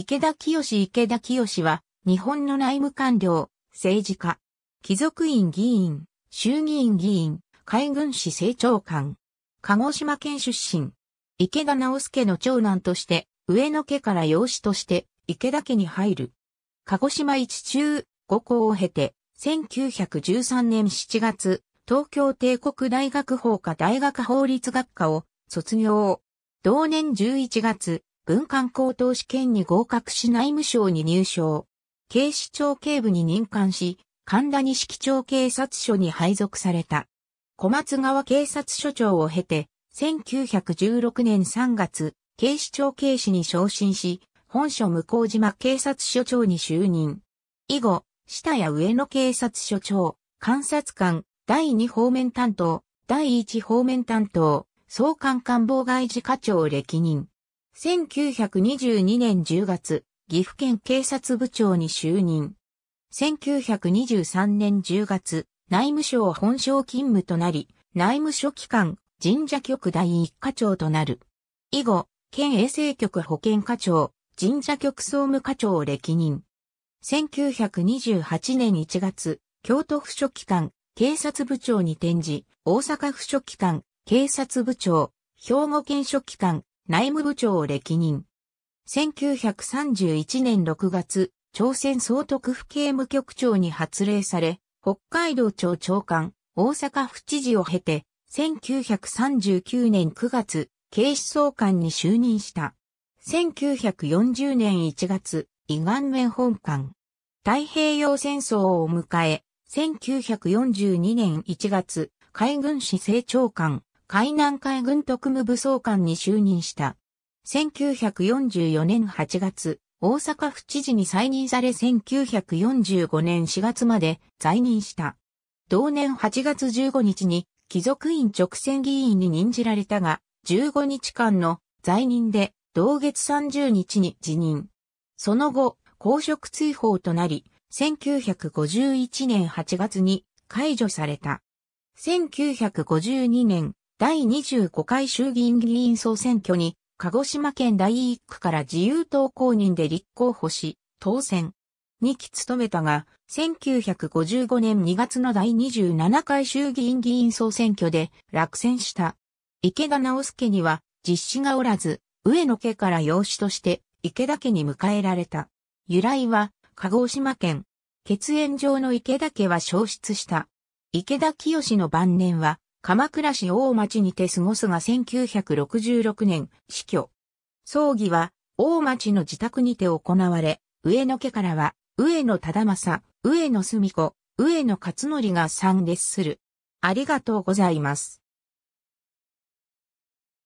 池田清池田清は、日本の内務官僚、政治家、貴族院議員、衆議院議員、海軍士政長官、鹿児島県出身、池田直介の長男として、上野家から養子として、池田家に入る。鹿児島一中、五校を経て、1913年7月、東京帝国大学法科大学法律学科を卒業。同年11月、文官高等試験に合格し内務省に入省。警視庁警部に任官し、神田西錦町警察署に配属された。小松川警察署長を経て、1916年3月、警視庁警視に昇進し、本署向島警察署長に就任。以後、下や上野警察署長、監察官、第2方面担当、第1方面担当、総監官房外事課長を歴任。1922年10月、岐阜県警察部長に就任。1923年10月、内務省本省勤務となり、内務所機関、神社局第一課長となる。以後、県衛生局保健課長、神社局総務課長を歴任。1928年1月、京都府書記官、警察部長に転じ、大阪府書記官、警察部長、兵庫県書記官、内務部長を歴任。1931年6月、朝鮮総督府刑務局長に発令され、北海道庁長官、大阪府知事を経て、1939年9月、警視総監に就任した。1940年1月、伊が面本館。太平洋戦争を迎え、1942年1月、海軍司政長官、海南海軍特務部総監に就任した。1944年8月、大阪府知事に再任され1945年4月まで在任した。同年8月15日に貴族院直選議員に任じられたが、15日間の在任で同月30日に辞任。その後、公職追放となり、1951年8月に解除された。1952年第25回衆議院議員総選挙に、鹿児島県第1区から自由党公認で立候補し、当選。2期務めたが、1955年2月の第27回衆議院議員総選挙で落選した。池田直介には実施がおらず、上野家から養子として池田家に迎えられた。由来は、鹿児島県。血縁上の池田家は消失した。池田清の晩年は、鎌倉市大町にて過ごすが1966年死去。葬儀は大町の自宅にて行われ、上野家からは上野忠政、上野澄子、上野勝則が参列する。ありがとうございます。